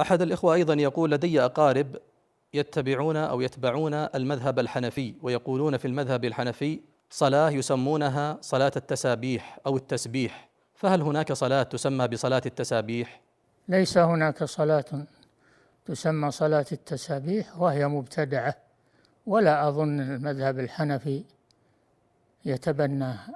أحد الإخوة أيضا يقول لدي أقارب يتبعون أو يتبعون المذهب الحنفي ويقولون في المذهب الحنفي صلاة يسمونها صلاة التسابيح أو التسبيح فهل هناك صلاة تسمى بصلاة التسابيح؟ ليس هناك صلاة تسمى صلاة التسابيح وهي مبتدعة ولا أظن المذهب الحنفي يتبناها